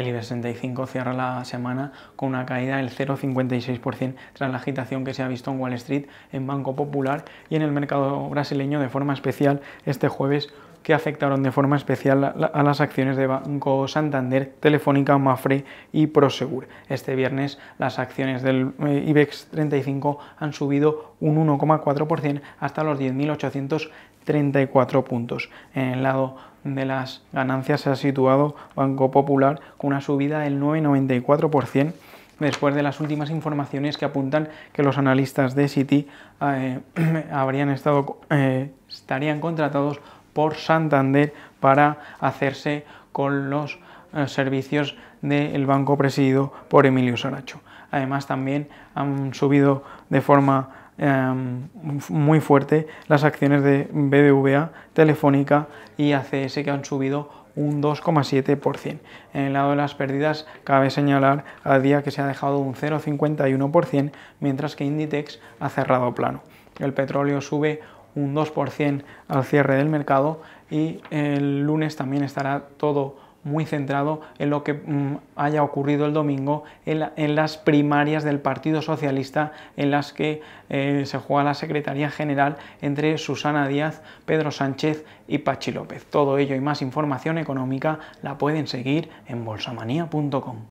El IBEX 65 cierra la semana con una caída del 0,56% tras la agitación que se ha visto en Wall Street, en Banco Popular y en el mercado brasileño de forma especial este jueves que afectaron de forma especial a las acciones de Banco Santander, Telefónica, Mafre y Prosegur. Este viernes las acciones del eh, IBEX 35 han subido un 1,4% hasta los 10.834 puntos. En el lado de las ganancias se ha situado Banco Popular con una subida del 9,94% después de las últimas informaciones que apuntan que los analistas de Citi eh, habrían estado, eh, estarían contratados por Santander para hacerse con los eh, servicios del banco presidido por Emilio Saracho. Además también han subido de forma em, muy fuerte las acciones de BBVA, Telefónica y ACS que han subido un 2,7%. En el lado de las pérdidas cabe señalar al día que se ha dejado un 0,51%, mientras que Inditex ha cerrado plano. El petróleo sube un 2% al cierre del mercado y el lunes también estará todo muy centrado en lo que mm, haya ocurrido el domingo en, las primarias del Partido Socialista en las que eh, se juega la Secretaría General entre Susana Díaz, Pedro Sánchez y Pachi López. Todo ello y más información económica la pueden seguir en bolsamanía.com.